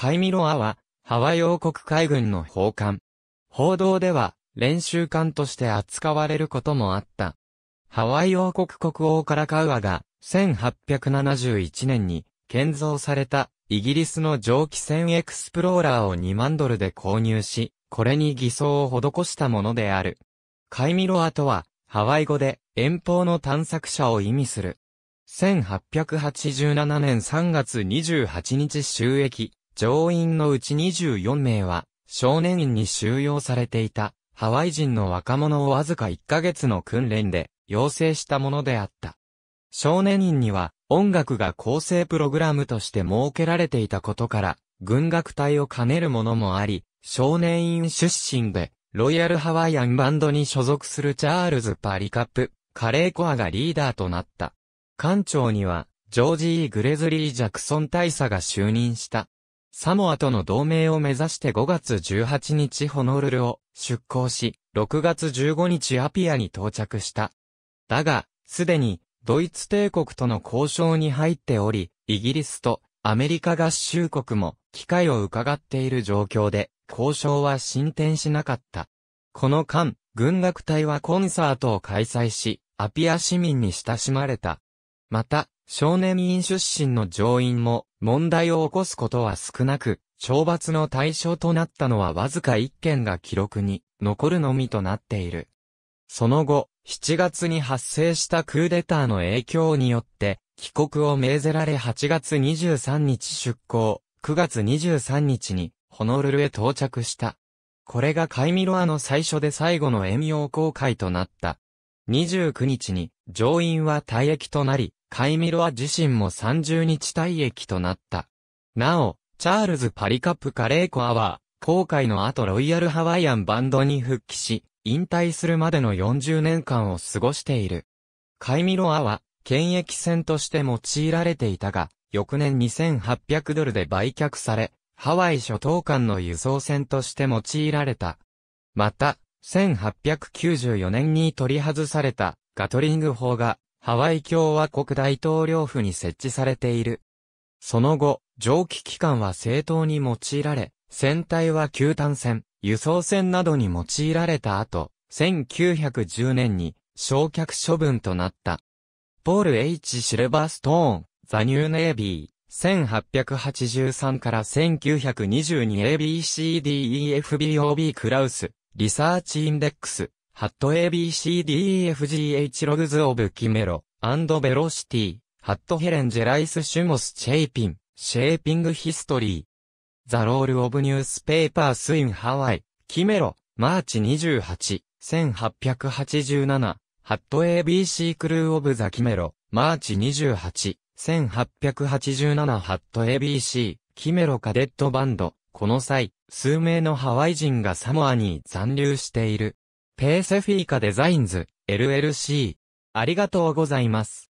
カイミロアは、ハワイ王国海軍の砲艦。報道では、練習艦として扱われることもあった。ハワイ王国国王カラカウアが、1871年に、建造された、イギリスの蒸気船エクスプローラーを2万ドルで購入し、これに偽装を施したものである。カイミロアとは、ハワイ語で、遠方の探索者を意味する。1887年3月28日収益、乗員のうち24名は、少年院に収容されていた、ハワイ人の若者をわずか1ヶ月の訓練で、養成したものであった。少年院には、音楽が構成プログラムとして設けられていたことから、軍楽隊を兼ねるものもあり、少年院出身で、ロイヤルハワイアンバンドに所属するチャールズ・パリカップ、カレーコアがリーダーとなった。艦長には、ジョージ・グレズリー・ジャクソン大佐が就任した。サモアとの同盟を目指して5月18日ホノルルを出港し、6月15日アピアに到着した。だが、すでにドイツ帝国との交渉に入っており、イギリスとアメリカ合衆国も機会を伺っている状況で、交渉は進展しなかった。この間、軍楽隊はコンサートを開催し、アピア市民に親しまれた。また、少年院出身の上院も問題を起こすことは少なく、懲罰の対象となったのはわずか1件が記録に残るのみとなっている。その後、7月に発生したクーデターの影響によって、帰国を命ぜられ8月23日出港、9月23日にホノルルへ到着した。これがカイミロアの最初で最後の遠洋航海となった。29日に上院は退役となり、カイミロア自身も30日退役となった。なお、チャールズ・パリカップ・カレーコアは、航海の後ロイヤル・ハワイアンバンドに復帰し、引退するまでの40年間を過ごしている。カイミロアは、検疫船として用いられていたが、翌年2800ドルで売却され、ハワイ諸島間の輸送船として用いられた。また、1894年に取り外されたガトリング砲がハワイ共和国大統領府に設置されている。その後、蒸気機関は正当に用いられ、船体は球単船、輸送船などに用いられた後、1910年に焼却処分となった。ポール H. シルバーストーン、ザ・ニュー・ネイビー、1883から 1922ABCDEFBOB クラウス、リサーチインデックス、ハット ABCDEFGH ログズオブキメロ、アンドベロシティ、ハットヘレンジェライスシュモスチェイピン、シェーピングヒストリー。ザロールオブニュースペーパースインハワイ、キメロ、マーチ28、1887、ハット ABC クルーオブザキメロ、マーチ28、1887ハット ABC、キメロカデットバンド、この際、数名のハワイ人がサモアに残留している。ペーセフィーカデザインズ、LLC。ありがとうございます。